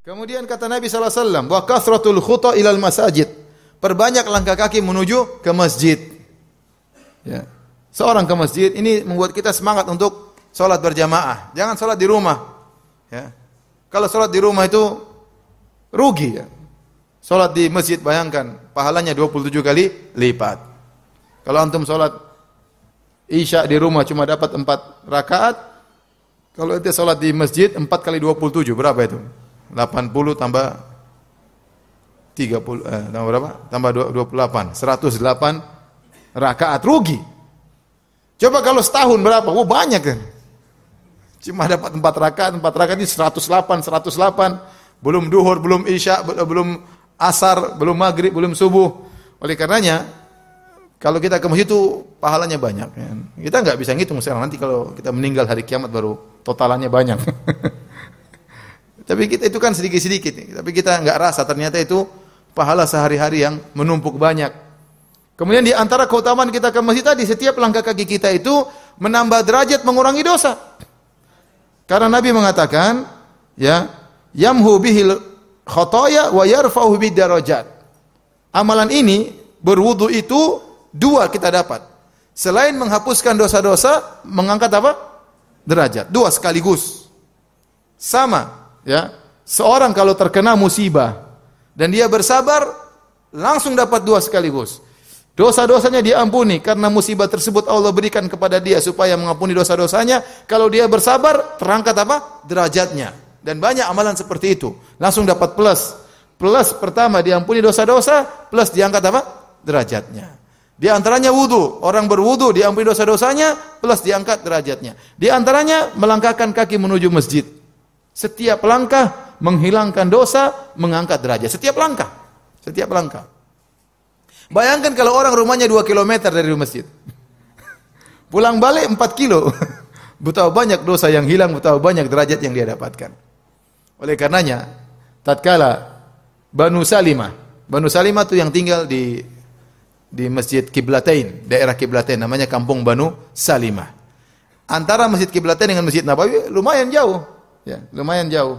Kemudian kata Nabi SAW, wa kathratul khuta ilal masajid. Perbanyak langkah kaki menuju ke masjid. Ya. Seorang ke masjid ini membuat kita semangat untuk sholat berjamaah. Jangan sholat di rumah. Ya. Kalau sholat di rumah itu rugi. Ya. Sholat di masjid bayangkan pahalanya 27 kali lipat. Kalau antum sholat isya di rumah cuma dapat 4 rakaat, kalau itu sholat di masjid 4 kali 27 berapa itu? 80 tambah 30 eh, tambah berapa? Tambah 28. 108 rakaat rugi. Coba kalau setahun berapa? Oh, banyak kan. Cuma dapat 4 rakaat, 4 rakaat ini 108, 108. Belum duhur, belum isya, belum asar, belum maghrib, belum subuh. Oleh karenanya, kalau kita ke masjid itu pahalanya banyak. Kan? Kita nggak bisa ngitung sekarang nanti kalau kita meninggal hari kiamat baru totalannya banyak. Tapi kita itu kan sedikit-sedikit, tapi kita nggak rasa ternyata itu pahala sehari-hari yang menumpuk banyak. Kemudian di antara keutamaan kita ke masjid tadi, setiap langkah kaki kita itu menambah derajat, mengurangi dosa. Karena Nabi mengatakan, ya, yamhu bihil khotoya wa yarfa'u darajat. Amalan ini, berwudu itu dua kita dapat. Selain menghapuskan dosa-dosa, mengangkat apa? Derajat. Dua sekaligus. Sama ya. Seorang kalau terkena musibah dan dia bersabar langsung dapat dua sekaligus. Dosa-dosanya diampuni karena musibah tersebut Allah berikan kepada dia supaya mengampuni dosa-dosanya. Kalau dia bersabar, terangkat apa? derajatnya. Dan banyak amalan seperti itu. Langsung dapat plus. Plus pertama diampuni dosa-dosa, plus diangkat apa? derajatnya. Di antaranya wudu, orang berwudu diampuni dosa-dosanya plus diangkat derajatnya. Di antaranya melangkahkan kaki menuju masjid. Setiap langkah menghilangkan dosa, mengangkat derajat. Setiap langkah. Setiap langkah. Bayangkan kalau orang rumahnya 2 km dari masjid. Pulang balik 4 kilo. Betapa banyak dosa yang hilang, betapa banyak derajat yang dia dapatkan. Oleh karenanya, tatkala Banu Salimah, Banu Salimah itu yang tinggal di di Masjid Kiblatain, daerah Kiblatain namanya Kampung Banu Salimah. Antara Masjid Kiblatain dengan Masjid Nabawi lumayan jauh. Ya, lumayan jauh.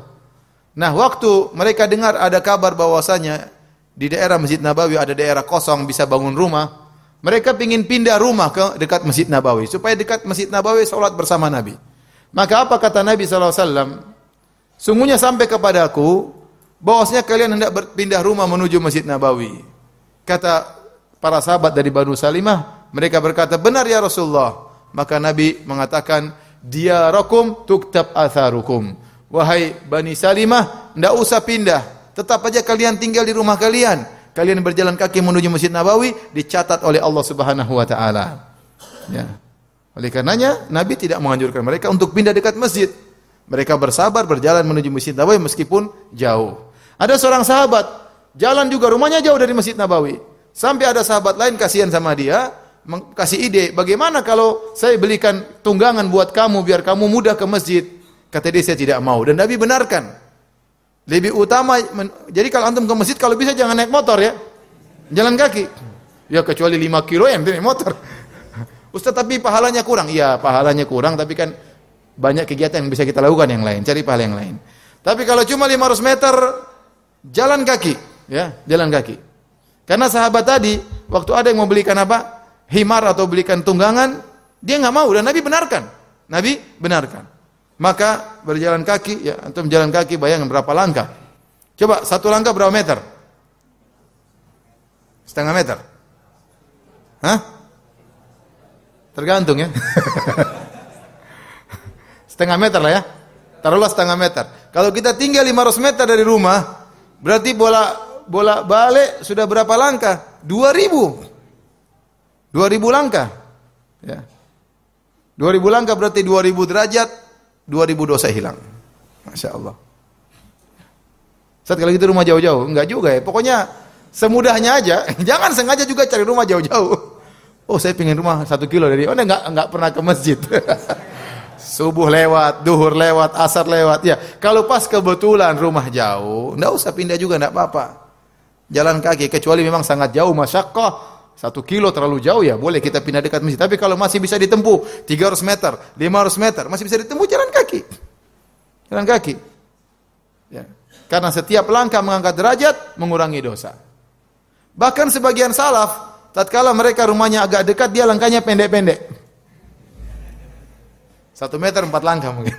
Nah, waktu mereka dengar ada kabar bahwasanya di daerah Masjid Nabawi ada daerah kosong bisa bangun rumah, mereka ingin pindah rumah ke dekat Masjid Nabawi supaya dekat Masjid Nabawi sholat bersama Nabi. Maka apa kata Nabi saw? Sungguhnya sampai kepadaku bahwasanya kalian hendak berpindah rumah menuju Masjid Nabawi. Kata para sahabat dari Banu Salimah, mereka berkata, "Benar ya Rasulullah." Maka Nabi mengatakan, dia tuk tuktab atharukum. Wahai Bani Salimah, tidak usah pindah. Tetap aja kalian tinggal di rumah kalian. Kalian berjalan kaki menuju Masjid Nabawi dicatat oleh Allah Subhanahu wa taala. Ya. Oleh karenanya Nabi tidak menganjurkan mereka untuk pindah dekat masjid. Mereka bersabar berjalan menuju Masjid Nabawi meskipun jauh. Ada seorang sahabat, jalan juga rumahnya jauh dari Masjid Nabawi. Sampai ada sahabat lain kasihan sama dia, kasih ide, bagaimana kalau saya belikan tunggangan buat kamu biar kamu mudah ke masjid? Kata dia saya tidak mau dan Nabi benarkan. Lebih utama jadi kalau antum ke masjid kalau bisa jangan naik motor ya. Jalan kaki. Ya kecuali 5 kilo yang naik motor. Ustaz tapi pahalanya kurang. Iya, pahalanya kurang tapi kan banyak kegiatan yang bisa kita lakukan yang lain, cari pahala yang lain. Tapi kalau cuma 500 meter jalan kaki, ya, jalan kaki. Karena sahabat tadi waktu ada yang mau belikan apa? himar atau belikan tunggangan, dia nggak mau dan Nabi benarkan. Nabi benarkan. Maka berjalan kaki, ya antum jalan kaki bayangkan berapa langkah. Coba satu langkah berapa meter? Setengah meter. Hah? Tergantung ya. setengah meter lah ya. Taruhlah setengah meter. Kalau kita tinggal 500 meter dari rumah, berarti bola bola balik sudah berapa langkah? 2000 ribu langkah. Ya. ribu langkah berarti ribu derajat, ribu dosa hilang. Masya Allah. Saat kali gitu rumah jauh-jauh, enggak juga ya. Pokoknya semudahnya aja. Jangan sengaja juga cari rumah jauh-jauh. Oh saya pingin rumah satu kilo dari, oh enggak, enggak pernah ke masjid. Subuh lewat, duhur lewat, asar lewat. Ya, kalau pas kebetulan rumah jauh, enggak usah pindah juga, enggak apa-apa. Jalan kaki, kecuali memang sangat jauh, masyakoh, satu kilo terlalu jauh ya, boleh kita pindah dekat masjid. Tapi kalau masih bisa ditempuh 300 meter, 500 meter, masih bisa ditempuh jalan kaki. Jalan kaki. Ya. Karena setiap langkah mengangkat derajat, mengurangi dosa. Bahkan sebagian salaf, tatkala mereka rumahnya agak dekat, dia langkahnya pendek-pendek. Satu meter empat langkah mungkin.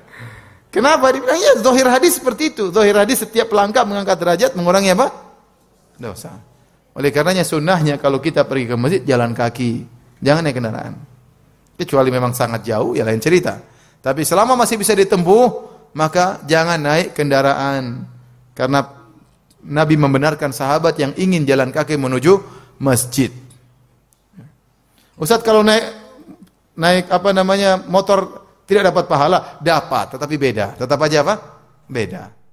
Kenapa? Dibilang ya, zohir hadis seperti itu. Zohir hadis setiap langkah mengangkat derajat, mengurangi apa? Dosa. Oleh karenanya sunnahnya kalau kita pergi ke masjid jalan kaki, jangan naik kendaraan. Kecuali memang sangat jauh ya lain cerita. Tapi selama masih bisa ditempuh, maka jangan naik kendaraan. Karena Nabi membenarkan sahabat yang ingin jalan kaki menuju masjid. Ustaz kalau naik naik apa namanya motor tidak dapat pahala, dapat, tetapi beda. Tetap aja apa? Beda.